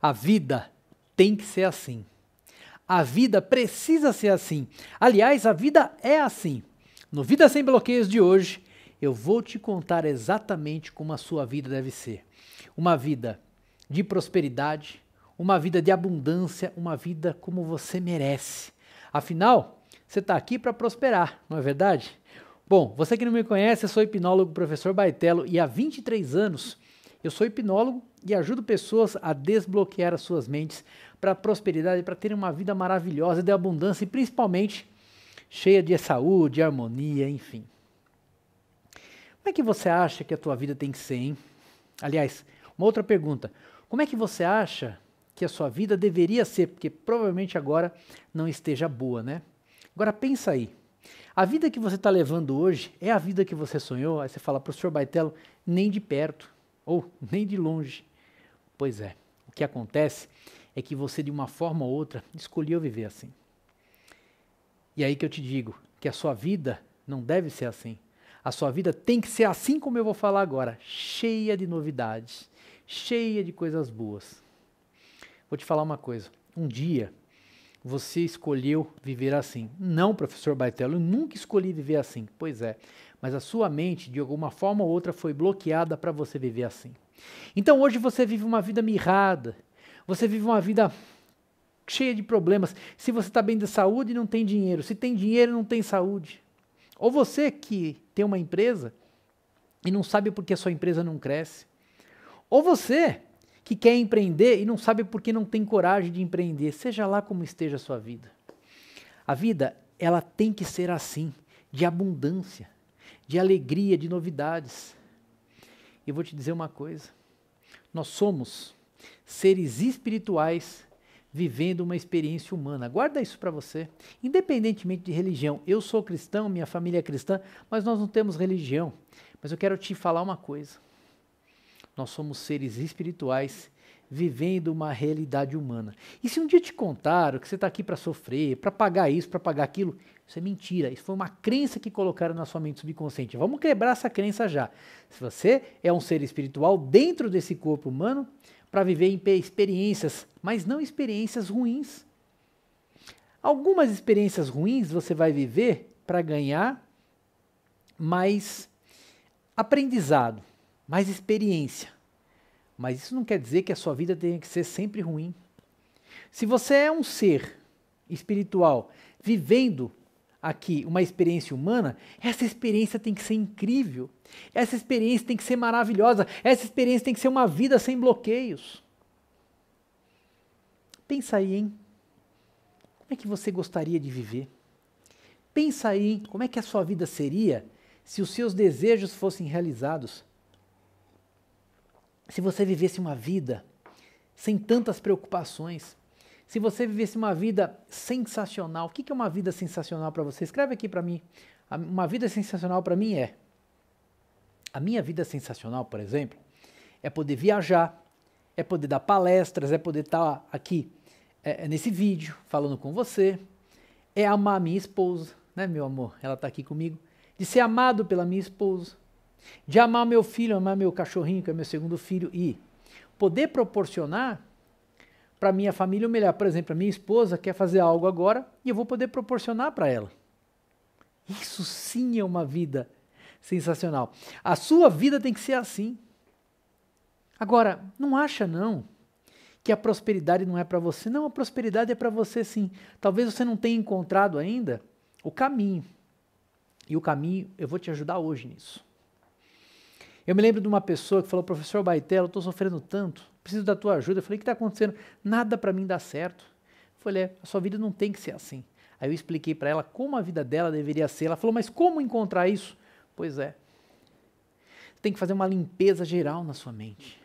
A vida tem que ser assim. A vida precisa ser assim. Aliás, a vida é assim. No Vida Sem Bloqueios de hoje, eu vou te contar exatamente como a sua vida deve ser. Uma vida de prosperidade, uma vida de abundância, uma vida como você merece. Afinal, você está aqui para prosperar, não é verdade? Bom, você que não me conhece, eu sou hipnólogo professor Baitelo e há 23 anos eu sou hipnólogo e ajudo pessoas a desbloquear as suas mentes para a prosperidade, para terem uma vida maravilhosa, de abundância e principalmente cheia de saúde, harmonia, enfim. Como é que você acha que a tua vida tem que ser, hein? Aliás, uma outra pergunta. Como é que você acha que a sua vida deveria ser? Porque provavelmente agora não esteja boa, né? Agora pensa aí. A vida que você está levando hoje é a vida que você sonhou? Aí você fala, professor Baitelo, nem de perto. Ou nem de longe. Pois é, o que acontece é que você, de uma forma ou outra, escolheu viver assim. E aí que eu te digo que a sua vida não deve ser assim. A sua vida tem que ser assim como eu vou falar agora, cheia de novidades, cheia de coisas boas. Vou te falar uma coisa. Um dia você escolheu viver assim. Não, professor Baitelo, eu nunca escolhi viver assim. Pois é, mas a sua mente, de alguma forma ou outra, foi bloqueada para você viver assim. Então hoje você vive uma vida mirrada, você vive uma vida cheia de problemas. Se você está bem de saúde, não tem dinheiro. Se tem dinheiro, não tem saúde. Ou você que tem uma empresa e não sabe por que a sua empresa não cresce. Ou você que quer empreender e não sabe por que não tem coragem de empreender, seja lá como esteja a sua vida. A vida, ela tem que ser assim, de abundância de alegria, de novidades. E vou te dizer uma coisa: nós somos seres espirituais vivendo uma experiência humana. Guarda isso para você. Independentemente de religião, eu sou cristão, minha família é cristã, mas nós não temos religião. Mas eu quero te falar uma coisa. Nós somos seres espirituais vivendo uma realidade humana. E se um dia te contaram que você está aqui para sofrer, para pagar isso, para pagar aquilo, isso é mentira. Isso foi uma crença que colocaram na sua mente subconsciente. Vamos quebrar essa crença já. Se você é um ser espiritual dentro desse corpo humano, para viver experiências, mas não experiências ruins. Algumas experiências ruins você vai viver para ganhar mais aprendizado, mais experiência. Mas isso não quer dizer que a sua vida tenha que ser sempre ruim. Se você é um ser espiritual vivendo aqui uma experiência humana, essa experiência tem que ser incrível. Essa experiência tem que ser maravilhosa. Essa experiência tem que ser uma vida sem bloqueios. Pensa aí, hein? Como é que você gostaria de viver? Pensa aí, hein? Como é que a sua vida seria se os seus desejos fossem realizados? se você vivesse uma vida sem tantas preocupações, se você vivesse uma vida sensacional, o que é uma vida sensacional para você? Escreve aqui para mim. Uma vida sensacional para mim é. A minha vida sensacional, por exemplo, é poder viajar, é poder dar palestras, é poder estar tá aqui é, é, nesse vídeo falando com você, é amar minha esposa, né, meu amor? Ela está aqui comigo. De ser amado pela minha esposa, de amar meu filho, amar meu cachorrinho, que é meu segundo filho, e poder proporcionar para minha família ou melhor, por exemplo, a minha esposa quer fazer algo agora e eu vou poder proporcionar para ela. Isso sim é uma vida sensacional. A sua vida tem que ser assim. Agora, não acha não que a prosperidade não é para você. Não, a prosperidade é para você sim. Talvez você não tenha encontrado ainda o caminho. E o caminho, eu vou te ajudar hoje nisso. Eu me lembro de uma pessoa que falou, professor Baitelo, estou sofrendo tanto, preciso da tua ajuda. Eu falei, o que está acontecendo? Nada para mim dá certo. Eu falei, é, a sua vida não tem que ser assim. Aí eu expliquei para ela como a vida dela deveria ser. Ela falou, mas como encontrar isso? Pois é. Você tem que fazer uma limpeza geral na sua mente.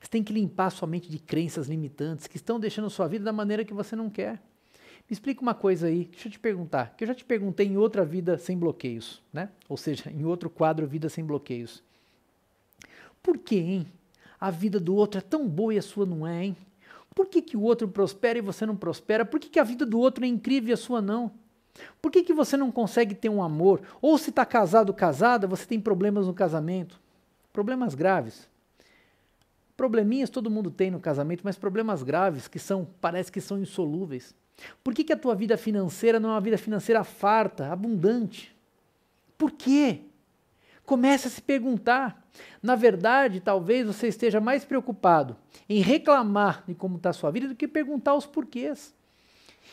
Você tem que limpar a sua mente de crenças limitantes que estão deixando a sua vida da maneira que você não quer. Me explica uma coisa aí, deixa eu te perguntar, que eu já te perguntei em outra vida sem bloqueios, né? Ou seja, em outro quadro Vida Sem Bloqueios. Por que, hein? A vida do outro é tão boa e a sua não é, hein? Por que, que o outro prospera e você não prospera? Por que, que a vida do outro é incrível e a sua não? Por que, que você não consegue ter um amor? Ou se está casado, ou casada, você tem problemas no casamento. Problemas graves. Probleminhas todo mundo tem no casamento, mas problemas graves que são, parece que são insolúveis. Por que, que a tua vida financeira não é uma vida financeira farta, abundante? Por quê? Começa a se perguntar. Na verdade, talvez você esteja mais preocupado em reclamar de como está a sua vida do que perguntar os porquês.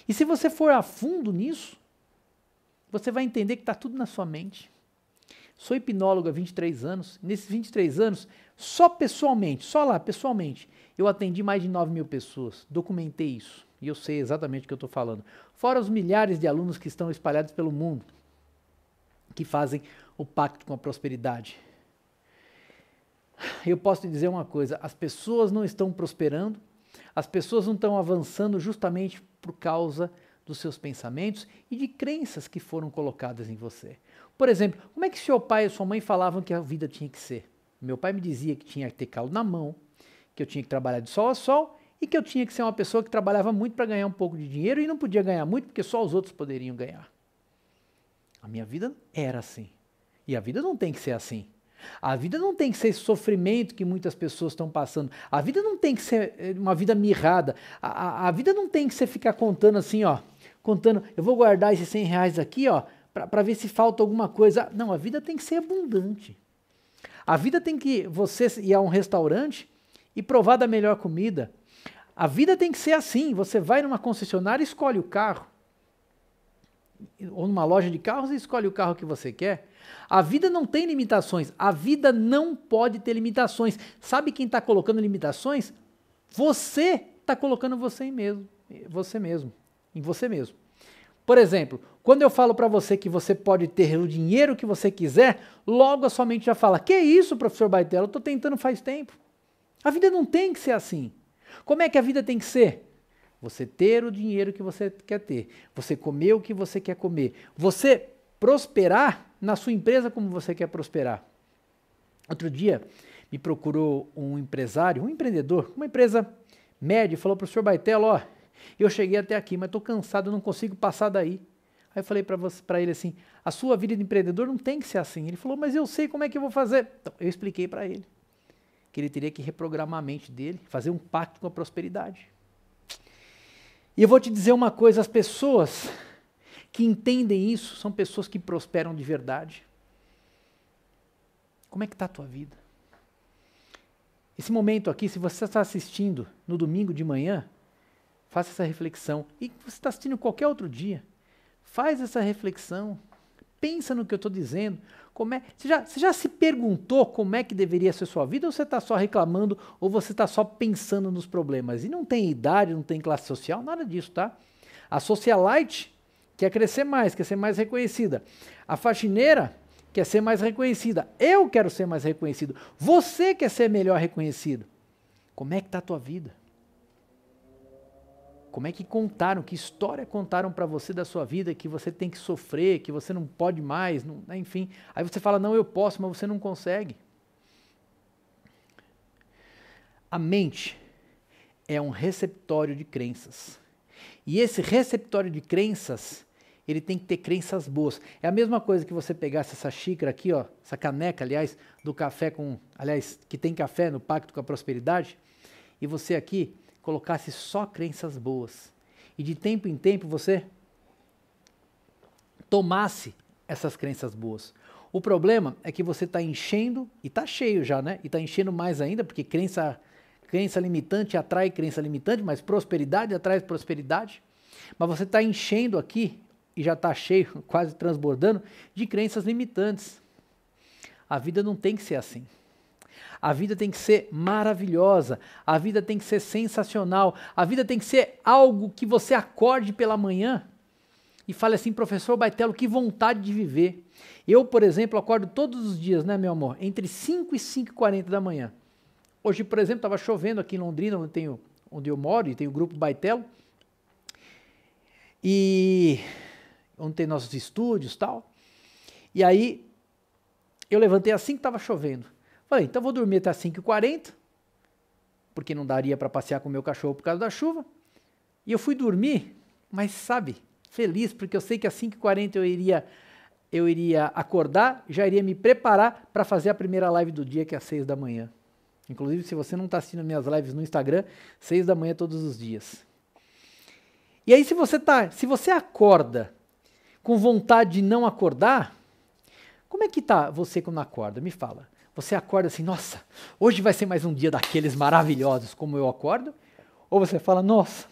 E se você for a fundo nisso, você vai entender que está tudo na sua mente. Sou hipnólogo há 23 anos. Nesses 23 anos, só pessoalmente, só lá, pessoalmente, eu atendi mais de 9 mil pessoas. Documentei isso. E eu sei exatamente o que eu estou falando. Fora os milhares de alunos que estão espalhados pelo mundo, que fazem o pacto com a prosperidade eu posso te dizer uma coisa: as pessoas não estão prosperando, as pessoas não estão avançando justamente por causa dos seus pensamentos e de crenças que foram colocadas em você. Por exemplo, como é que seu pai e sua mãe falavam que a vida tinha que ser? Meu pai me dizia que tinha que ter caldo na mão, que eu tinha que trabalhar de sol a sol e que eu tinha que ser uma pessoa que trabalhava muito para ganhar um pouco de dinheiro e não podia ganhar muito porque só os outros poderiam ganhar. A minha vida era assim. E a vida não tem que ser assim. A vida não tem que ser esse sofrimento que muitas pessoas estão passando. A vida não tem que ser eh, uma vida mirrada. A, a, a vida não tem que ser ficar contando assim, ó. Contando, eu vou guardar esses 100 reais aqui, ó, para ver se falta alguma coisa. Não, a vida tem que ser abundante. A vida tem que você ir a um restaurante e provar da melhor comida. A vida tem que ser assim. Você vai numa concessionária e escolhe o carro ou numa loja de carros e escolhe o carro que você quer. A vida não tem limitações. A vida não pode ter limitações. Sabe quem está colocando limitações? Você está colocando você em mesmo, você mesmo, em você mesmo. Por exemplo, quando eu falo para você que você pode ter o dinheiro que você quiser, logo a sua mente já fala: "Que isso, professor Baitelo? Eu estou tentando faz tempo". A vida não tem que ser assim. Como é que a vida tem que ser? Você ter o dinheiro que você quer ter, você comer o que você quer comer, você prosperar na sua empresa como você quer prosperar. Outro dia me procurou um empresário, um empreendedor, uma empresa média, e falou para o senhor Baitelo, ó, eu cheguei até aqui, mas estou cansado, não consigo passar daí. Aí eu falei para ele assim, a sua vida de empreendedor não tem que ser assim. Ele falou, mas eu sei como é que eu vou fazer. Então, eu expliquei para ele que ele teria que reprogramar a mente dele, fazer um pacto com a prosperidade. E eu vou te dizer uma coisa: as pessoas que entendem isso são pessoas que prosperam de verdade. Como é que está a tua vida? Esse momento aqui, se você está assistindo no domingo de manhã, faça essa reflexão. E se você está assistindo qualquer outro dia, faz essa reflexão. Pensa no que eu estou dizendo. Como é, você, já, você já se perguntou como é que deveria ser sua vida ou você está só reclamando ou você está só pensando nos problemas? E não tem idade, não tem classe social, nada disso, tá? A socialite quer crescer mais, quer ser mais reconhecida. A faxineira quer ser mais reconhecida. Eu quero ser mais reconhecido. Você quer ser melhor reconhecido. Como é que está a tua vida? Como é que contaram, que história contaram para você da sua vida que você tem que sofrer, que você não pode mais, não, né, enfim. Aí você fala, não, eu posso, mas você não consegue. A mente é um receptório de crenças. E esse receptório de crenças, ele tem que ter crenças boas. É a mesma coisa que você pegasse essa xícara aqui, ó, essa caneca, aliás, do café com, aliás, que tem café no Pacto com a Prosperidade, e você aqui colocasse só crenças boas e de tempo em tempo você tomasse essas crenças boas. O problema é que você está enchendo e está cheio já, né? E está enchendo mais ainda porque crença crença limitante atrai crença limitante, mas prosperidade atrai prosperidade. Mas você está enchendo aqui e já está cheio, quase transbordando de crenças limitantes. A vida não tem que ser assim. A vida tem que ser maravilhosa, a vida tem que ser sensacional, a vida tem que ser algo que você acorde pela manhã e fale assim, professor Baitelo, que vontade de viver. Eu, por exemplo, acordo todos os dias, né, meu amor? Entre 5 e 5 e 40 da manhã. Hoje, por exemplo, estava chovendo aqui em Londrina, onde, tenho, onde eu moro, e tem o grupo Baitelo. E onde tem nossos estúdios tal. E aí eu levantei assim que estava chovendo. Falei, então vou dormir até 5h40, porque não daria para passear com o meu cachorro por causa da chuva. E eu fui dormir, mas sabe, feliz, porque eu sei que às 5h40 eu iria, eu iria acordar, já iria me preparar para fazer a primeira live do dia, que é às 6 da manhã. Inclusive, se você não está assistindo minhas lives no Instagram, 6 da manhã todos os dias. E aí, se você tá, se você acorda com vontade de não acordar, como é que tá você quando acorda? Me fala. Você acorda assim, nossa, hoje vai ser mais um dia daqueles maravilhosos como eu acordo? Ou você fala, nossa,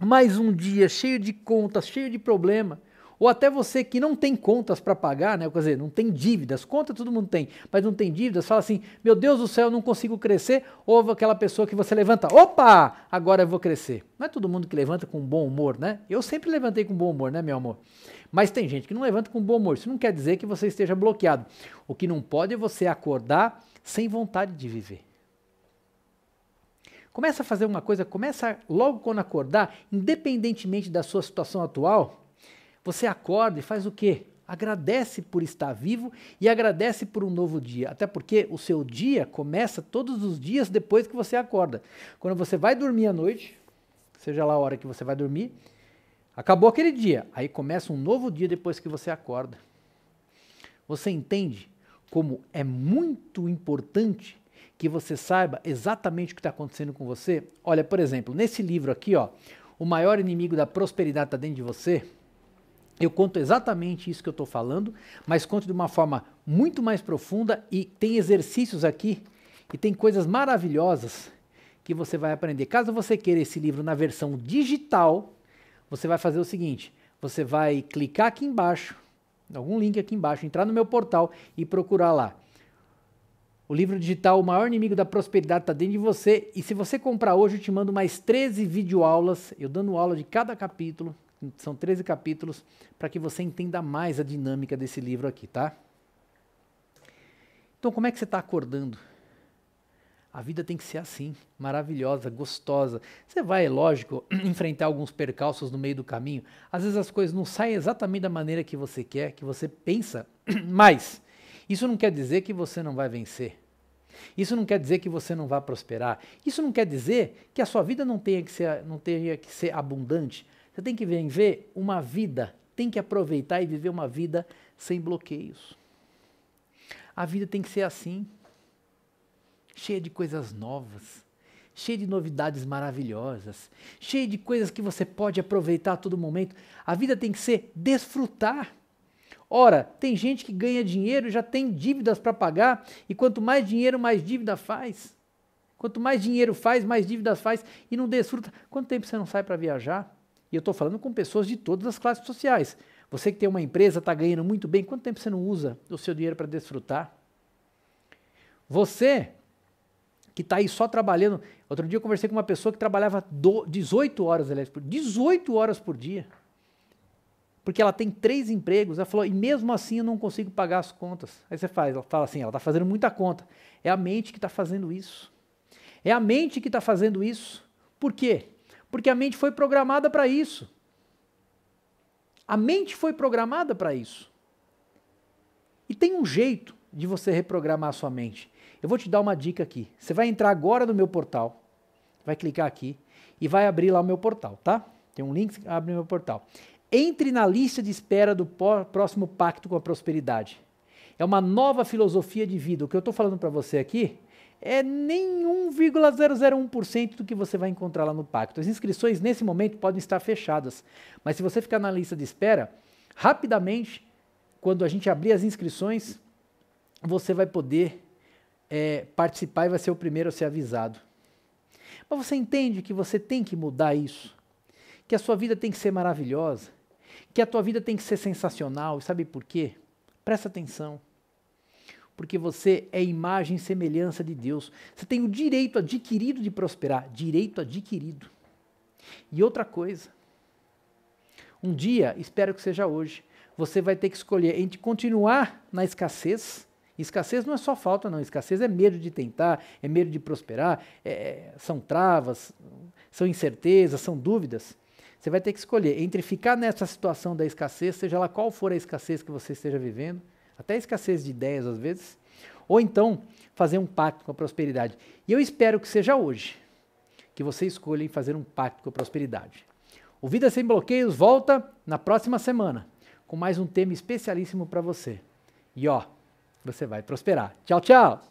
mais um dia cheio de contas, cheio de problema ou até você que não tem contas para pagar, né? Quer dizer, não tem dívidas, conta todo mundo tem, mas não tem dívidas, fala assim: meu Deus do céu, eu não consigo crescer, ou aquela pessoa que você levanta, opa, agora eu vou crescer. Não é todo mundo que levanta com bom humor, né? Eu sempre levantei com bom humor, né, meu amor? Mas tem gente que não levanta com bom humor. Isso não quer dizer que você esteja bloqueado. O que não pode é você acordar sem vontade de viver. Começa a fazer uma coisa, começa logo quando acordar, independentemente da sua situação atual, você acorda e faz o quê? Agradece por estar vivo e agradece por um novo dia. Até porque o seu dia começa todos os dias depois que você acorda. Quando você vai dormir à noite, seja lá a hora que você vai dormir, acabou aquele dia. Aí começa um novo dia depois que você acorda. Você entende como é muito importante que você saiba exatamente o que está acontecendo com você? Olha, por exemplo, nesse livro aqui, ó, O Maior Inimigo da Prosperidade está dentro de você. Eu conto exatamente isso que eu estou falando, mas conto de uma forma muito mais profunda e tem exercícios aqui e tem coisas maravilhosas que você vai aprender. Caso você queira esse livro na versão digital, você vai fazer o seguinte: você vai clicar aqui embaixo, algum link aqui embaixo, entrar no meu portal e procurar lá. O livro digital, o maior inimigo da prosperidade, está dentro de você. E se você comprar hoje, eu te mando mais 13 videoaulas, eu dando aula de cada capítulo, são 13 capítulos para que você entenda mais a dinâmica desse livro aqui, tá? Então, como é que você está acordando? A vida tem que ser assim, maravilhosa, gostosa. Você vai, é lógico, enfrentar alguns percalços no meio do caminho. Às vezes as coisas não saem exatamente da maneira que você quer, que você pensa, mas isso não quer dizer que você não vai vencer. Isso não quer dizer que você não vai prosperar. Isso não quer dizer que a sua vida não tenha que ser, não tenha que ser abundante. Você tem que viver uma vida, tem que aproveitar e viver uma vida sem bloqueios. A vida tem que ser assim, cheia de coisas novas, cheia de novidades maravilhosas, cheia de coisas que você pode aproveitar a todo momento. A vida tem que ser desfrutar. Ora, tem gente que ganha dinheiro e já tem dívidas para pagar, e quanto mais dinheiro, mais dívida faz. Quanto mais dinheiro faz, mais dívidas faz e não desfruta. Quanto tempo você não sai para viajar? E eu estou falando com pessoas de todas as classes sociais. Você que tem uma empresa, está ganhando muito bem, quanto tempo você não usa o seu dinheiro para desfrutar? Você que está aí só trabalhando. Outro dia eu conversei com uma pessoa que trabalhava 18 horas, aliás, 18 horas por dia. Porque ela tem três empregos, ela falou, e mesmo assim eu não consigo pagar as contas. Aí você faz, ela fala assim, ela está fazendo muita conta. É a mente que está fazendo isso. É a mente que está fazendo isso. Por quê? Porque a mente foi programada para isso. A mente foi programada para isso. E tem um jeito de você reprogramar a sua mente. Eu vou te dar uma dica aqui. Você vai entrar agora no meu portal, vai clicar aqui e vai abrir lá o meu portal, tá? Tem um link que abre o meu portal. Entre na lista de espera do próximo Pacto com a Prosperidade. É uma nova filosofia de vida. O que eu estou falando para você aqui é nem 1,001% do que você vai encontrar lá no pacto. As inscrições nesse momento podem estar fechadas, mas se você ficar na lista de espera, rapidamente, quando a gente abrir as inscrições, você vai poder é, participar e vai ser o primeiro a ser avisado. Mas você entende que você tem que mudar isso, que a sua vida tem que ser maravilhosa, que a tua vida tem que ser sensacional, e sabe por quê? Presta atenção porque você é imagem e semelhança de Deus. Você tem o direito adquirido de prosperar, direito adquirido. E outra coisa, um dia, espero que seja hoje, você vai ter que escolher entre continuar na escassez. Escassez não é só falta, não. Escassez é medo de tentar, é medo de prosperar, é, é são travas, são incertezas, são dúvidas. Você vai ter que escolher entre ficar nessa situação da escassez, seja lá qual for a escassez que você esteja vivendo, até escassez de ideias às vezes, ou então fazer um pacto com a prosperidade. E eu espero que seja hoje que você escolha em fazer um pacto com a prosperidade. O Vida Sem Bloqueios volta na próxima semana com mais um tema especialíssimo para você. E ó, você vai prosperar. Tchau, tchau!